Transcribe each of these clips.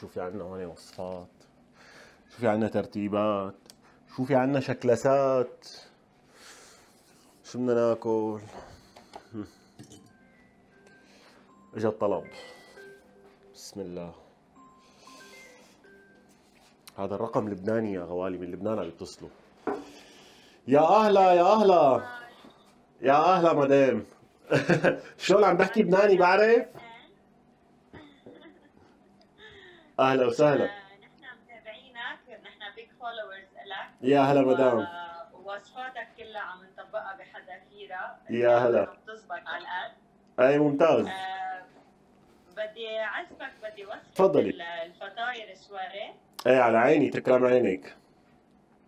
شو في عنا هون وصفات شو في عنا ترتيبات شو في عنا شكلسات شو بدنا ناكل اجا الطلب بسم الله هذا الرقم لبناني يا غوالي من لبنان عم يتصلوا يا اهلا يا اهلا يا اهلا مدام شلون عم بحكي لبناني بعرف اهلا وسهلا نحن متابعينك نحن بيج فولورز لك يا هلا مدام وصفاتك كلها عم نطبقها بحذافيرها يا هلا بتزبط على القلب اي ممتاز آه، بدي اعزمك بدي وصفك تفضلي الفطاير السواري ايه على عيني تكرم عينك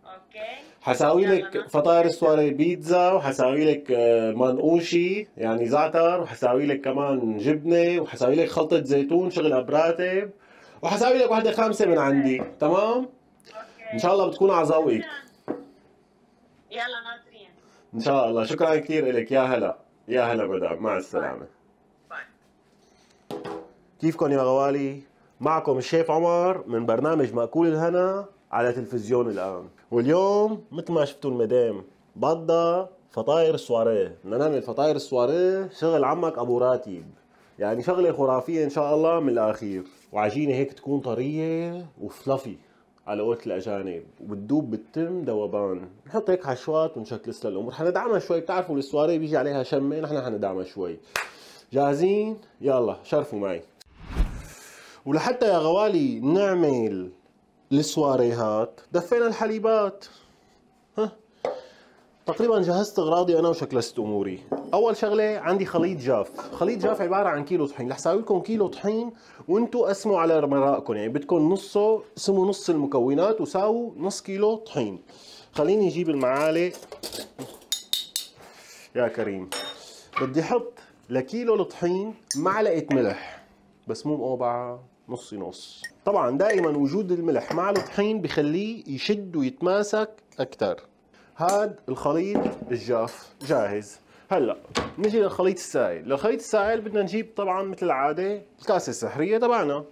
اوكي حساوي لك فطاير السواري بيتزا وحساوي لك آه، منقوشي يعني زعتر وحساوي لك كمان جبنه وحساوي لك خلطه زيتون شغل ابراتب وحساوي لك واحده خمسه من عندي تمام ان شاء الله بتكون على ذوقك يلا ناطرين ان شاء الله شكرا كثير لك يا هلا يا هلا مدام مع السلامه باي. كيفكم يا غوالي معكم الشيف عمر من برنامج مأكول الهنا على تلفزيون الآن واليوم مثل ما شفتوا المدام بدها فطاير السواريه بدنا نعمل فطاير السواريه شغل عمك أبو راتب يعني شغلة خرافية إن شاء الله من الأخير وعجينه هيك تكون طريه وفلافي على قولة الاجانب وبتدوب بالتم دوبان نحط هيك حشوات ونشكلس للامور حندعمها شوي بتعرفوا السواري بيجي عليها شمه نحن حندعمها شوي جاهزين يلا شرفوا معي ولحتى يا غوالي نعمل السواريهات دفينا الحليبات تقريبا جهزت اغراضي انا وشكلست اموري اول شغله عندي خليط جاف خليط جاف عباره عن كيلو طحين رح اساوي لكم كيلو طحين وانتم قسموا على مرائكم يعني بدكم نصه سموا نص المكونات وساووا نص كيلو طحين خليني اجيب المعالق يا كريم بدي احط لكيلو الطحين معلقه ملح بس مو مقوبعه نصي نص طبعا دائما وجود الملح مع الطحين بخليه يشد ويتماسك اكثر هذا الخليط الجاف جاهز هلا نجي للخليط السائل للخليط السائل بدنا نجيب طبعا مثل العاده الكاسه السحريه تبعنا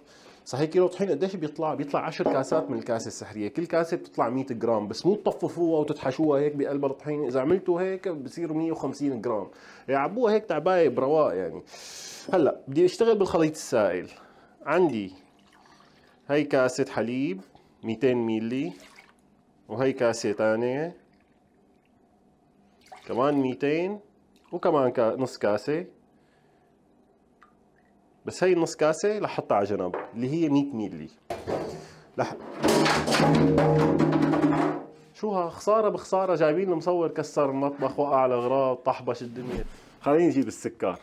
صحيح كيلو طحين قديش بيطلع؟ بيطلع 10 كاسات من الكاسه السحريه، كل كاسه بتطلع 100 جرام، بس مو تطففوها وتتحشوها هيك بقلب الطحين، اذا عملتوا هيك بصير 150 جرام، يعبوها هيك تعبايه برواق يعني. هلا بدي اشتغل بالخليط السائل، عندي هي كاسه حليب 200 ميلي وهي كاسه ثانيه كمان 200 وكمان نص كاسة بس هي النص كاسة رح على جنب اللي هي 100 ميلي لح شو ها خسارة بخسارة جايبين المصور كسر المطبخ وقع على غراب طحبش الدنيا خليني نجيب السكر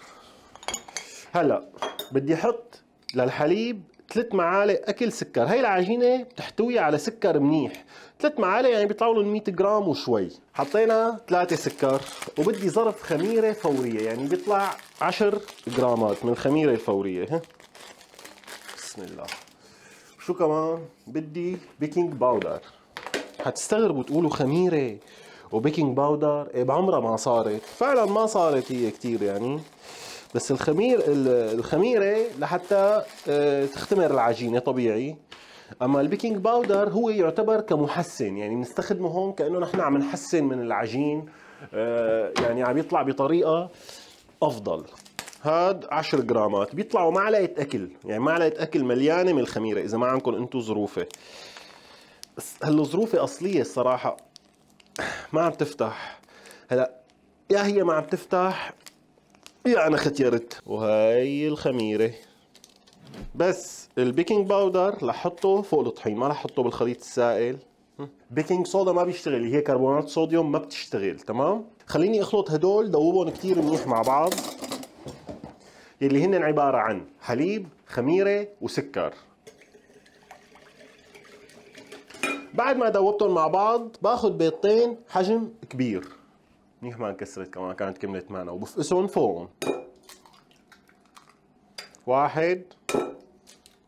هلا بدي احط للحليب ثلاث معالق اكل سكر هاي العجينه بتحتوي على سكر منيح ثلاث معالق يعني بيطلعوا لهم 100 جرام وشوي حطينا ثلاثه سكر وبدي ظرف خميره فوريه يعني بيطلع 10 جرامات من الخميره الفوريه بسم الله شو كمان بدي بيكنج باودر حتستغربوا تقولوا خميره وبيكنج باودر إيه بعمرها ما صارت فعلا ما صارت هي كتير يعني بس الخمير الخميره لحتى آه، تختمر العجينه طبيعي اما البيكنج باودر هو يعتبر كمحسن يعني بنستخدمه هون كانه نحن عم نحسن من العجين آه، يعني عم يطلع بطريقه افضل هاد 10 جرامات بيطلعوا معلقه اكل يعني معلقه اكل مليانه من الخميره اذا ما عندكم انتم ظروفه بس هالظروفه اصليه الصراحه ما عم تفتح هلا يا هي ما عم تفتح يعني ختيرت وهي الخميرة بس البيكنج باودر لحطه فوق الطحين ما لحطه بالخليط السائل بيكنج صودا ما بيشتغل هي كربونات صوديوم ما بتشتغل تمام خليني اخلط هدول دوبهم كتير منيح مع بعض يلي هن عبارة عن حليب خميرة وسكر بعد ما دوبتهم مع بعض باخذ بيضتين حجم كبير ما انكسرت كمان كانت كملت معنا وبفقسهم فوقهم واحد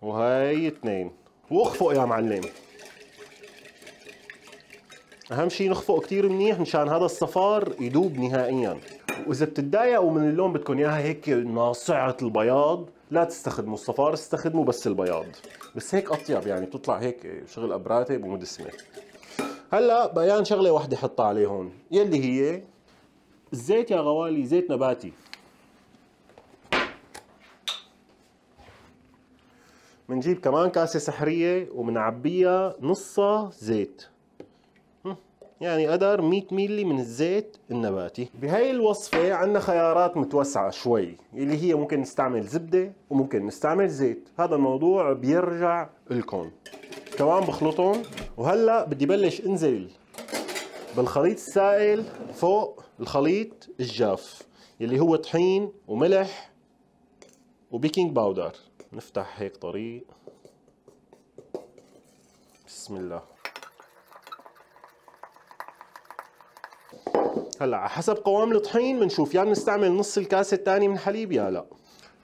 وهي اثنين واخفق يا معلم اهم شيء نخفق كثير منيح مشان هذا الصفار يدوب نهائيا واذا بتتضايقوا من اللون بدكم اياها هيك ناصعه البياض لا تستخدموا الصفار استخدموا بس البياض بس هيك اطيب يعني بتطلع هيك شغل ابراتب ومدسمه هلا بيان شغله وحده حطها عليه هون يلي هي زيت يا غوالي زيت نباتي بنجيب كمان كاسة سحرية وبنعبيها نصها زيت يعني قدر 100 ميلي من الزيت النباتي بهي الوصفة عندنا خيارات متوسعة شوي اللي هي ممكن نستعمل زبدة وممكن نستعمل زيت هذا الموضوع بيرجع لكم كمان بخلطهم وهلأ بدي بلش انزل بالخليط السائل فوق الخليط الجاف يلي هو طحين وملح وبيكنج باودر نفتح هيك طريق بسم الله هلا على حسب قوام الطحين بنشوف يا يعني بنستعمل نص الكاسه الثانيه من حليب يا لا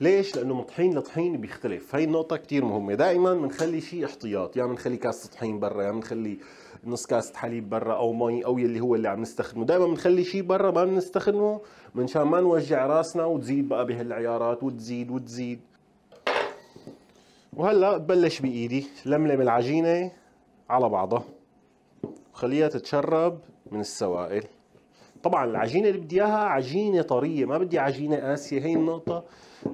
ليش؟ لانه من طحين لطحين بيختلف، هي النقطة كثير مهمة، دائما بنخلي شيء احتياط، يا يعني بنخلي كاسة طحين برا، يا يعني بنخلي نص كاسه حليب برا او مي او يلي هو اللي عم نستخدمه دائما بنخلي شيء برا ما بنستخدمه منشان ما نوجع راسنا وتزيد بقى بهالعيارات وتزيد وتزيد وهلا ببلش بايدي لملم العجينه على بعضها وخليها تتشرب من السوائل طبعا العجينه اللي بدي اياها عجينه طريه ما بدي عجينه قاسيه هي النقطه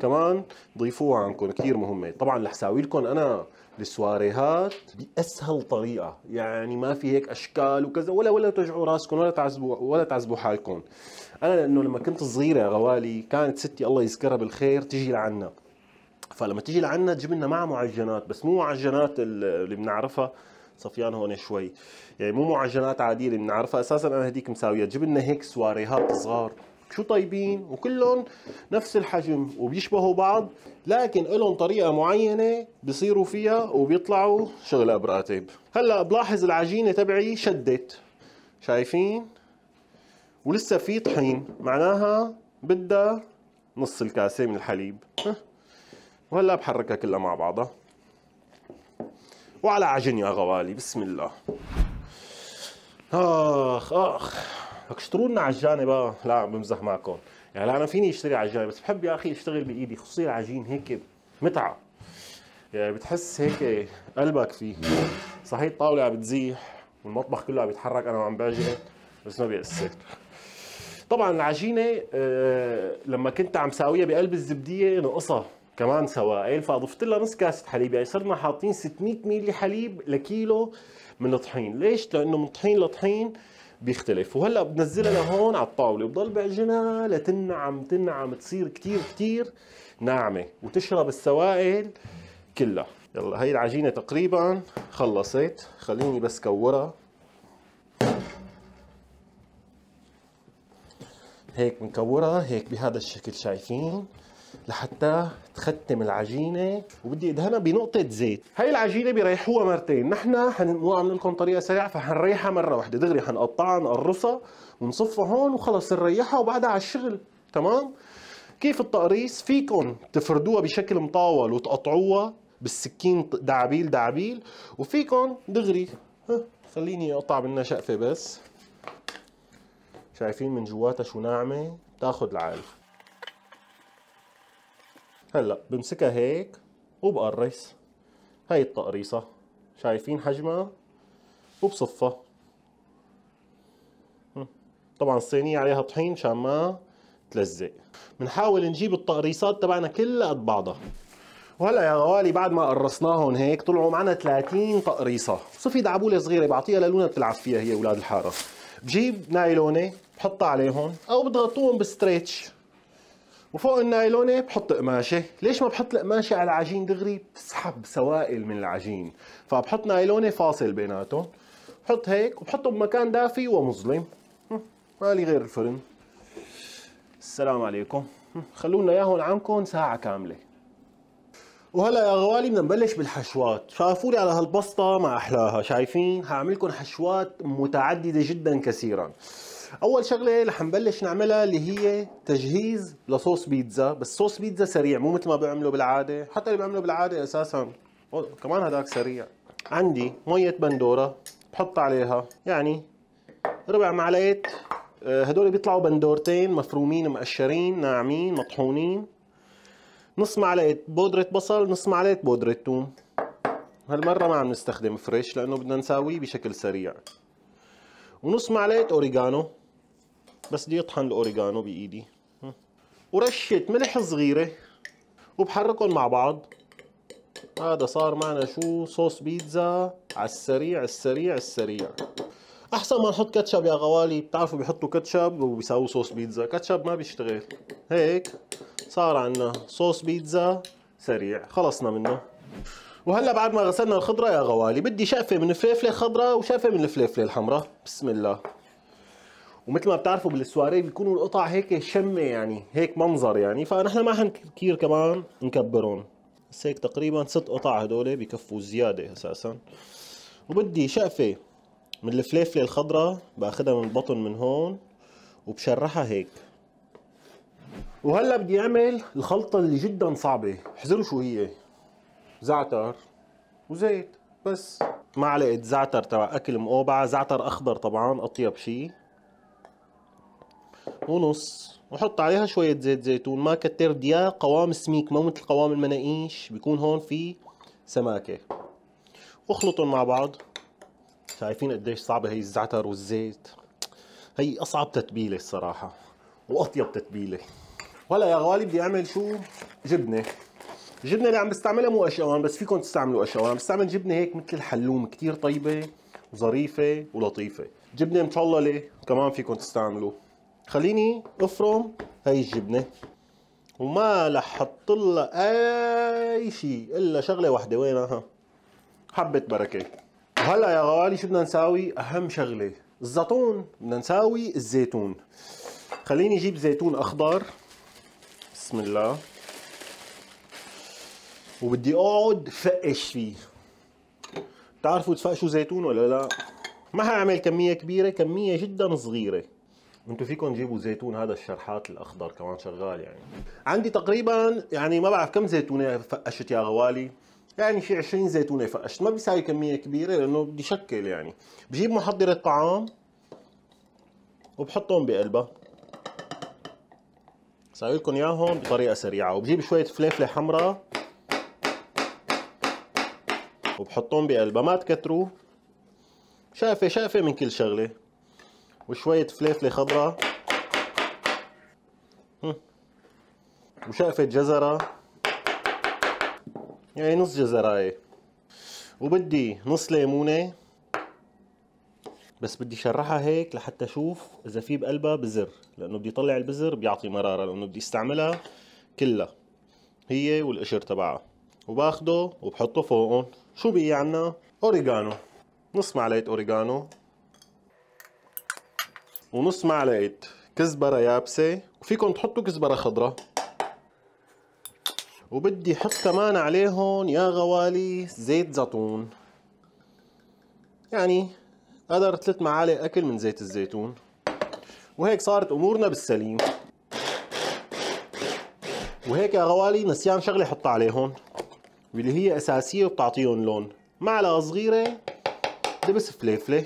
كمان ضيفوها عندكم كثير مهمه طبعا رح لكم انا السواريهات باسهل طريقه يعني ما في هيك اشكال وكذا ولا ولا توجعوا راسكم ولا تعذبوا ولا تعذبوا حالكم انا لانه لما كنت صغيره غوالي كانت ستي الله يذكرها بالخير تجي لعنا فلما تجي لعنا تجيب لنا معها معجنات بس مو معجنات اللي بنعرفها صفيان هون شوي يعني مو معجنات عاديه اللي بنعرفها اساسا انا هديك مساويه تجيب لنا هيك سواريهات صغار شو طيبين وكلهم نفس الحجم وبيشبهوا بعض لكن لهم طريقه معينه بصيروا فيها وبيطلعوا شغله براتب هلا بلاحظ العجينه تبعي شدت شايفين ولسه في طحين معناها بدها نص الكاسه من الحليب وهلا بحركها كلها مع بعضها وعلى عجن يا غوالي بسم الله اخ اخ لك اشتروا لنا عجانه آه، بقى لا عم بمزح معكم يعني انا فيني اشتري عجانه بس بحب يا اخي اشتغل بايدي خصوصي العجين هيك متعه يعني بتحس هيك قلبك فيه صحيح الطاوله عم بتزيح والمطبخ كله عم بيتحرك انا وعم بعجن بس ما بيأثر طبعا العجينه آه، لما كنت عم ساويها بقلب الزبديه نقصها كمان سوائل إيه، فاضفت لها نص كاسه حليب يعني صرنا حاطين 600 ملي حليب لكيلو من الطحين ليش لانه من طحين لطحين بيختلف وهلا بنزلها لهون على الطاوله وبضل بعجنها لتنعم تنعم تصير كثير كثير ناعمه وتشرب السوائل كلها يلا هي العجينه تقريبا خلصت خليني بس كورها هيك بنكورها هيك بهذا الشكل شايفين لحتى تختم العجينه وبدي ادهنها بنقطه زيت هاي العجينه بيريحوها مرتين نحن حنقول عامل لكم طريقه سريعه فحنريحها مره واحده دغري حنقطعها نقرصها ونصفها هون وخلص نريحها وبعدها على الشغل تمام كيف التقريص فيكم تفردوها بشكل مطاول وتقطعوها بالسكين دعابيل دعابيل وفيكم دغري خليني اقطع منها شقفه بس شايفين من جواتها شو ناعمه تاخذ العالف هلا بمسكها هيك وبقرص هاي التقريصة شايفين حجمها وبصفها طبعا الصينية عليها طحين عشان ما تلزق بنحاول نجيب التقريصات تبعنا كلها قد بعضها وهلا يا غوالي بعد ما قرصناهم هيك طلعوا معنا 30 تقريصه صفي دعبوله صغيره بعطيها للونه بتلعب فيها هي اولاد الحاره بجيب نايلونه بحطها عليهم او بضغطوهم بستريتش وفوق النايلونه بحط قماشه، ليش ما بحط القماشه على العجين دغري؟ بتسحب سوائل من العجين، فبحط نايلونه فاصل بيناتهم، بحط هيك وبحطه بمكان دافي ومظلم. مالي غير الفرن. السلام عليكم. خلونا اياهم عنكم ساعة كاملة. وهلا يا غوالي بدنا نبلش بالحشوات، شافوا لي على هالبسطة ما احلاها، شايفين؟ هعملكم لكم حشوات متعددة جدا كثيرا. اول شغله رح نبلش نعملها اللي هي تجهيز لصوص بيتزا بس صوص بيتزا سريع مو مثل ما بعمله بالعاده حتى اللي بعمله بالعاده اساسا كمان هذاك سريع عندي ميه بندوره بحط عليها يعني ربع معلقه آه، هدول بيطلعوا بندورتين مفرومين مقشرين ناعمين مطحونين نص معلقه بودره بصل نص معلقه بودره ثوم هالمره ما عم نستخدم فريش لانه بدنا نساويه بشكل سريع ونص معلقه اوريجانو بس بدي اطحن الاوريجانو بايدي ورشه ملح صغيره وبحركهم مع بعض هذا صار معنا شو صوص بيتزا على السريع السريع السريع احسن ما نحط كاتشب يا غوالي بتعرفوا بيحطوا كاتشب وبيساووا صوص بيتزا كاتشب ما بيشتغل هيك صار عندنا صوص بيتزا سريع خلصنا منه وهلا بعد ما غسلنا الخضره يا غوالي بدي شقفه من الفليفله الخضراء وشقفه من الفليفله الحمراء بسم الله ومثل ما بتعرفوا بالسواري بيكونوا القطع هيك شمه يعني هيك منظر يعني فنحن ما حنكير كمان نكبرهم بس هيك تقريبا ست قطع هدول بكفوا زياده اساسا وبدي شقفه من الفليفله الخضراء باخدها من البطن من هون وبشرحها هيك وهلا بدي اعمل الخلطه اللي جدا صعبه احذروا شو هي زعتر وزيت بس معلقه زعتر تبع اكل مقوبعه زعتر اخضر طبعا اطيب شيء ونص وحط عليها شوية زيت زيتون ما كتر ديا قوام سميك مو مثل قوام المناقيش بيكون هون في سماكة واخلطهم مع بعض شايفين قديش صعبة هي الزعتر والزيت هي أصعب تتبيلة الصراحة وأطيب تتبيلة وهلا يا غالي بدي أعمل شو جبنة الجبنة اللي عم بستعملها مو أشقوان بس فيكم تستعملوا قشقوان بستعمل جبنة هيك مثل الحلوم كتير طيبة وظريفة ولطيفة جبنة مطللة كمان فيكم تستعملوا خليني افرم هاي الجبنه وما لحط لها اي شيء الا شغله واحده وينها حبه بركه وهلا يا غوالي شو بدنا نساوي اهم شغله الزيتون بدنا نساوي الزيتون خليني اجيب زيتون اخضر بسم الله وبدي اقعد فقش فيه بتعرفوا تفقشوا زيتون ولا لا ما هعمل كميه كبيره كميه جدا صغيره انتوا فيكم تجيبوا زيتون هذا الشرحات الاخضر كمان شغال يعني عندي تقريبا يعني ما بعرف كم زيتونه فقشت يا غوالي يعني شي 20 زيتونه فقشت ما بيساوي كميه كبيره لانه بدي شكل يعني بجيب محضره طعام وبحطهم بقلبها ساوي لكم اياهم بطريقه سريعه وبجيب شويه فليفله حمراء وبحطهم بقلبها ما تكتروا شافه شافه من كل شغله وشوية فليفلة خضراء وشقفة جزرة يعني نص جزرة هي إيه. وبدي نص ليمونة بس بدي شرحها هيك لحتى اشوف اذا في بقلبها بزر لانه بدي طلع البزر بيعطي مرارة لانه بدي استعملها كلها هي والقشر تبعها وباخده وبحطه فوقهم شو بقي عنا اوريجانو نص معلقة اوريجانو ونص معلقه كزبره يابسه وفيكم تحطوا كزبره خضراء وبدي احط كمان عليهم يا غوالي زيت زيتون يعني قدر ثلاث معالق اكل من زيت الزيتون وهيك صارت امورنا بالسليم وهيك يا غوالي نسيان شغله حطها عليهم واللي هي اساسيه وبتعطيهم لون معلقه صغيره دبس فليفله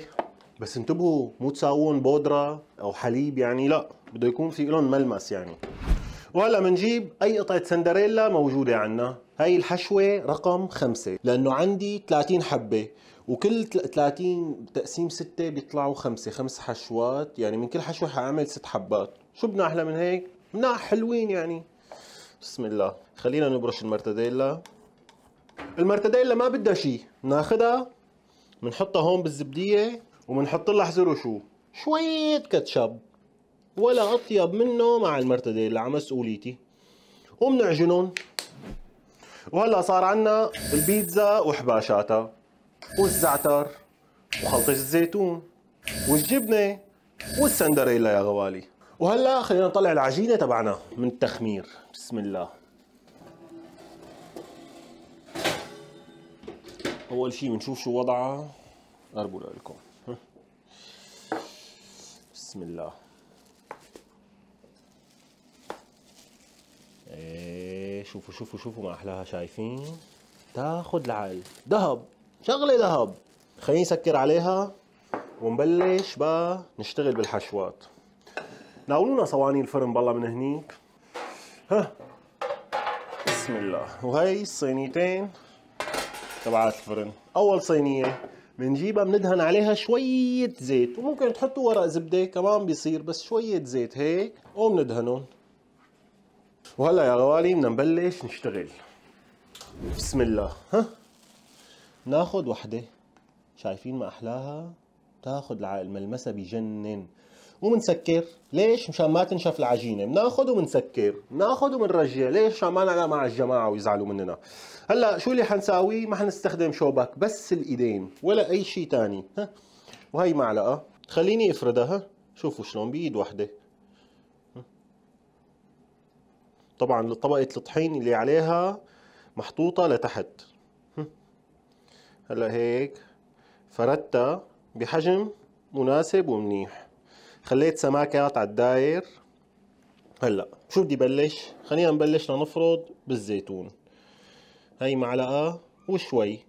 بس انتبهوا مو تساوون بودره او حليب يعني لا بده يكون في لهم ملمس يعني وهلا بنجيب اي قطعه سندريلا موجوده عندنا هاي الحشوه رقم خمسة لانه عندي 30 حبه وكل 30 تقسيم 6 بيطلعوا خمسة خمس حشوات يعني من كل حشوه حاعمل ست حبات شو بدنا احلى من هيك بدنا حلوين يعني بسم الله خلينا نبرش المرتديلا المرتديلا ما بدها شيء ناخدها بنحطها هون بالزبديه وبنحط لها حزر وشو؟ شوية كاتشب ولا أطيب منه مع المرتديلا على مسؤوليتي وبنعجنهم وهلا صار عنا البيتزا وحباشاتها والزعتر وخلطة الزيتون والجبنة والسندريلا يا غوالي وهلا خلينا نطلع العجينة تبعنا من التخمير بسم الله أول شي بنشوف شو وضعها قربوا لكم بسم الله إيه، شوفوا شوفوا شوفوا ما احلاها شايفين تاخذ العقل ذهب شغله ذهب خليني نسكر عليها ونبلش بقى نشتغل بالحشوات ناولونا صواني الفرن بالله من هنيك ها بسم الله وهي الصينيتين تبعات الفرن اول صينيه بنجيبها بندهن عليها شوية زيت وممكن تحطوا ورق زبدة كمان بيصير بس شوية زيت هيك وبندهنهم وهلا يا غوالي بدنا نبلش نشتغل بسم الله ها ناخد وحدة شايفين ما أحلاها تاخذ العقل ملمسها بجنن وبنسكر ليش مشان ما تنشف العجينه بناخذ وبنسكر بناخذ وبنرجع ليش عشان ما نعلق مع الجماعه ويزعلوا مننا هلا شو اللي حنساويه ما حنستخدم شوبك بس الايدين ولا اي شيء ثاني ها وهي معلقه خليني افردها ها شوفوا شلون بايد وحده طبعا طبقه الطحين اللي عليها محطوطه لتحت هلا هيك فردتها بحجم مناسب ومنيح خليت سماكات على الداير هلا شو بدي بلش خلينا نبلش لنفرض بالزيتون هاي معلقه وشوي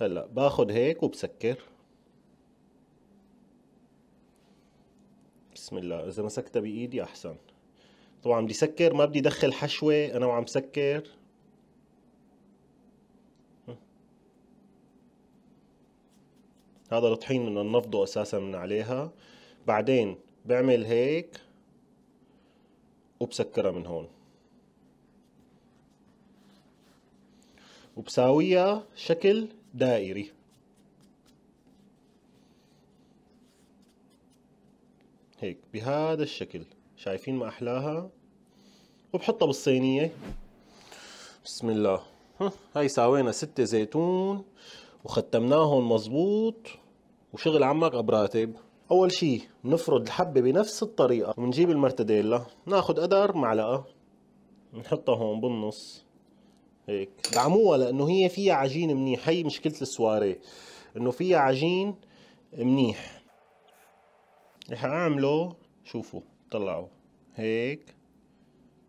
هلا باخد هيك وبسكر بسم الله اذا مسكتها بايدي احسن طبعا بدي سكر ما بدي ادخل حشوه انا وعم سكر هذا الطحين بدنا ننفضه اساسا من عليها بعدين بعمل هيك وبسكرها من هون وبساويها شكل دائري هيك بهذا الشكل شايفين ما احلاها وبحطها بالصينيه بسم الله هاي ساوينا ستة زيتون وختمناهم مظبوط وشغل عمك ابراتب اول شيء بنفرد الحبة بنفس الطريقة وبنجيب المرتديلا ناخد قدر معلقة بنحطها هون بالنص هيك دعموها لانه هي فيها عجين منيح هي مشكلة السواري انه فيها عجين منيح رح اعمله شوفوا طلعوا هيك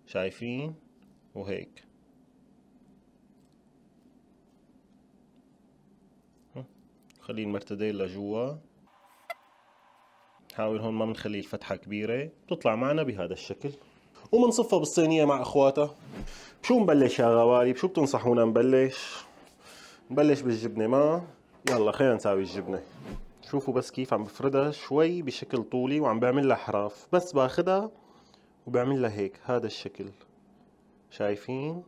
شايفين وهيك خلي المرتديل لجوا نحاول هون ما بنخلي الفتحة كبيرة بتطلع معنا بهذا الشكل وبنصفها بالصينية مع اخواتها بشو نبلش يا غوالي بشو بتنصحونا نبلش نبلش بالجبنة ما يلا خلينا نساوي الجبنة شوفوا بس كيف عم بفردها شوي بشكل طولي وعم بعمل لها حراف بس باخدها وبعمل لها هيك هذا الشكل شايفين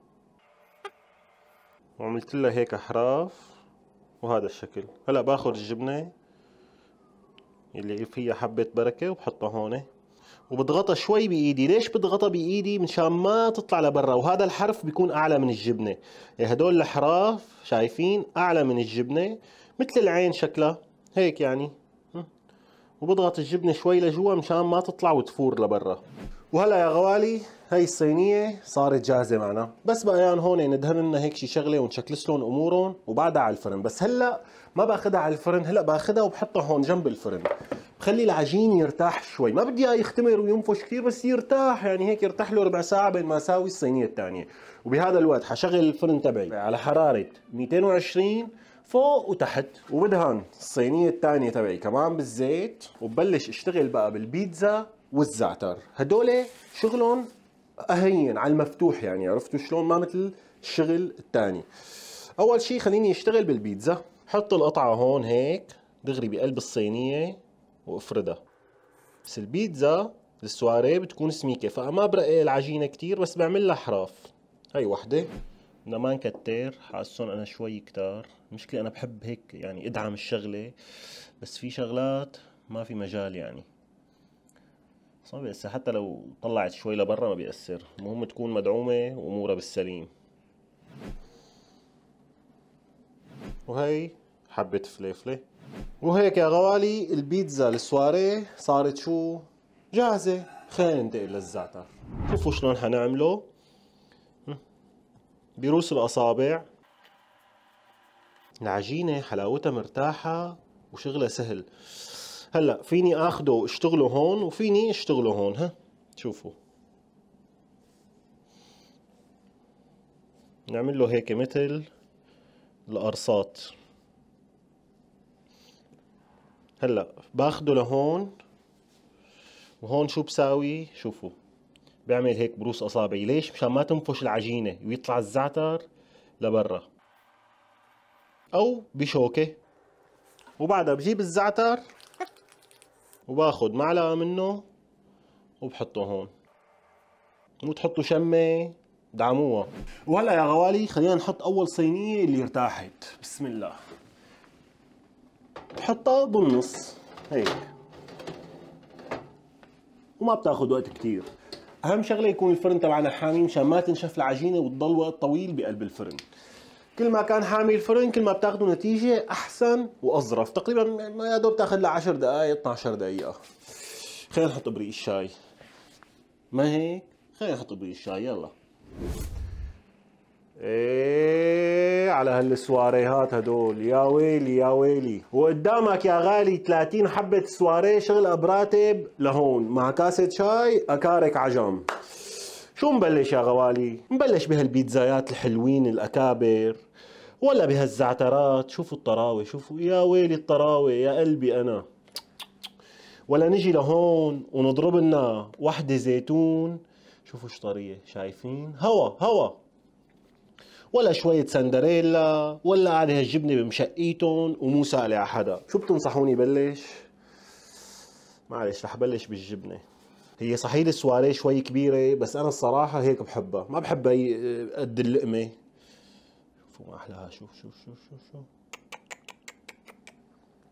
وعملت لها هيك حراف وهذا الشكل هلا باخذ الجبنه اللي فيها حبه بركه وبحطها هون وبضغطها شوي بايدي ليش بضغطها بايدي مشان ما تطلع لبرا وهذا الحرف بيكون اعلى من الجبنه يعني هدول الاحراف شايفين اعلى من الجبنه مثل العين شكلها هيك يعني وبضغط الجبنه شوي لجوا مشان ما تطلع وتفور لبرا وهلا يا غوالي هاي الصينيه صارت جاهزه معنا بس بقى يعني هون ندهن لنا هيك شي شغله ونشكلس لهم امورهم وبعدها على الفرن بس هلا ما باخذها على الفرن هلا باخذها وبحطها هون جنب الفرن بخلي العجين يرتاح شوي ما بدي اياه يختمر وينفش كثير بس يرتاح يعني هيك يرتاح له ربع ساعه بين ما اساوي الصينيه الثانيه وبهذا الوقت حشغل الفرن تبعي على حراره 220 فوق وتحت وبدهن الصينيه الثانيه تبعي كمان بالزيت وببلش اشتغل بقى بالبيتزا والزعتر هدول شغلهم اهين على المفتوح يعني عرفتوا شلون ما مثل الشغل الثاني اول شيء خليني اشتغل بالبيتزا حط القطعه هون هيك دغري بقلب الصينيه وافردها بس البيتزا السواريه بتكون سميكه فما برقي العجينه كتير بس بعمل لها حراف هي وحده بدنا ما نكتر حاسهم انا شوي كتار المشكله انا بحب هيك يعني ادعم الشغله بس في شغلات ما في مجال يعني بس ما بيأثر حتى لو طلعت شوي لبرا ما بيأثر المهم تكون مدعومة وأمورها بالسليم وهي حبة فليفلة وهيك يا غوالي البيتزا السواريه صارت شو جاهزة خلينا ننتقل للزعتر شوفوا شلون حنعمله بروس الأصابع العجينة حلاوتها مرتاحة وشغلها سهل هلا فيني اخده واشتغله هون وفيني اشتغله هون ها شوفوا نعمل له هيك مثل القرصات هلا باخده لهون وهون شو بساوي شوفوا بعمل هيك بروس اصابعي ليش مشان ما تنفش العجينه ويطلع الزعتر لبرا او بشوكه وبعدها بجيب الزعتر وباخذ معلقة منه وبحطه هون مو تحطوا شمة دعموها وهلا يا غوالي خلينا نحط اول صينية اللي ارتاحت بسم الله بحطها بالنص هيك وما بتاخذ وقت كثير اهم شغله يكون الفرن تبعنا حامي مشان ما تنشف العجينه وتضل وقت طويل بقلب الفرن كل ما كان حامي الفرن كل ما بتاخذوا نتيجه احسن واظرف تقريبا ما يا دوب تاخذ لها 10 دقائق 12 دقيقه خلينا نحط بريق الشاي ما هيك خلينا نحط بريق الشاي يلا ايه على هالسواريهات هدول يا ويلي يا ويلي وقدامك يا غالي 30 حبه سواريه شغل براتب لهون مع كاسه شاي اكارك عجم شو نبلش يا غوالي؟ نبلش بهالبيتزايات الحلوين الأكابر ولا بهالزعترات شوفوا الطراوة شوفوا يا ويلي الطراوة يا قلبي أنا ولا نجي لهون ونضرب لنا وحدة زيتون شوفوا شطرية شايفين هوا هوا ولا شوية سندريلا ولا على هالجبنة بمشقيتهم ومو سالي على حدا شو بتنصحوني بلش؟ معلش رح بلش بالجبنة هي صحيح السواري شوي كبيرة بس أنا الصراحة هيك بحبها ما بحبها قد اللقمة شوفوا ما أحلاها شوف شوف شوف شوف شوف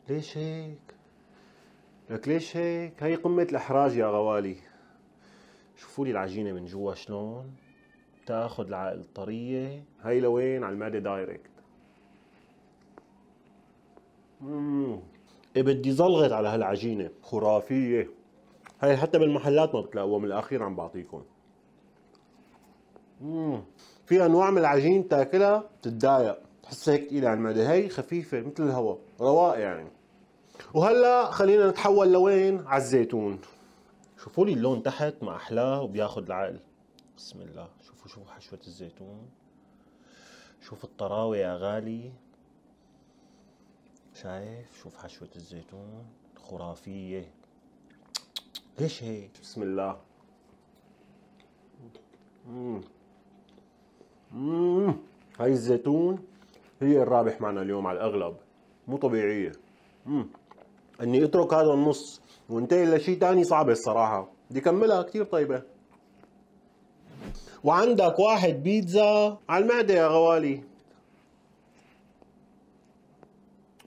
ليش هيك؟ لك ليش هيك؟ هي قمة الإحراج يا غوالي شوفوا لي العجينة من جوا شلون تاخذ العقل الطرية هي لوين على المعدة دايركت امم بدي ظلغت على هالعجينة خرافية هاي حتى بالمحلات ما بتلاقوها من الاخير عم بعطيكم مم. في انواع من العجين تاكلها بتتضايق تحسها هيك ثقيله على المعده هي خفيفه مثل الهواء رواق يعني وهلا خلينا نتحول لوين على الزيتون شوفوا لي اللون تحت ما احلاه وبياخذ العقل بسم الله شوفوا شوفوا حشوه الزيتون شوف الطراوه يا غالي شايف شوف حشوه الزيتون خرافيه ليش هيك؟ بسم الله مم. مم. هاي الزيتون هي الرابح معنا اليوم على الاغلب مو طبيعيه مم. اني اترك هذا النص وانتهي لشيء ثاني صعبه الصراحه بدي كملها كثير طيبه وعندك واحد بيتزا على المعده يا غوالي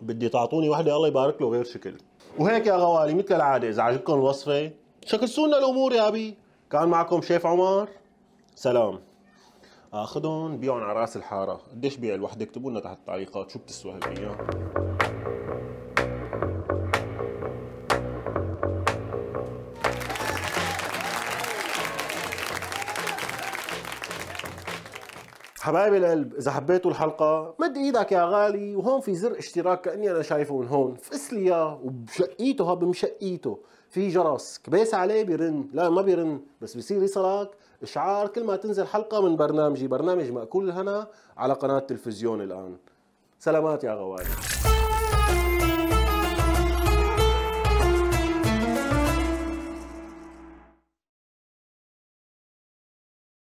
بدي تعطوني وحده الله يبارك له غير شكل وهيك يا غوالي مثل العاده اذا عجبكم الوصفه شكلسونا الامور يا ابي كان معكم شيف عمر سلام اخذهم آه، بيعهم على راس الحاره قديش بيع الوحده اكتبوا لنا تحت التعليقات شو بتسوى هالايام حبايب القلب اذا حبيتوا الحلقه مد ايدك يا غالي وهون في زر اشتراك كاني انا شايفه من هون فقس لي اياه وبشقيته ها بمشقيته في جرس كبيس عليه بيرن لا ما بيرن بس بيصير يصلك اشعار كل ما تنزل حلقه من برنامجي برنامج ماكول الهنا على قناه تلفزيون الان سلامات يا غوالي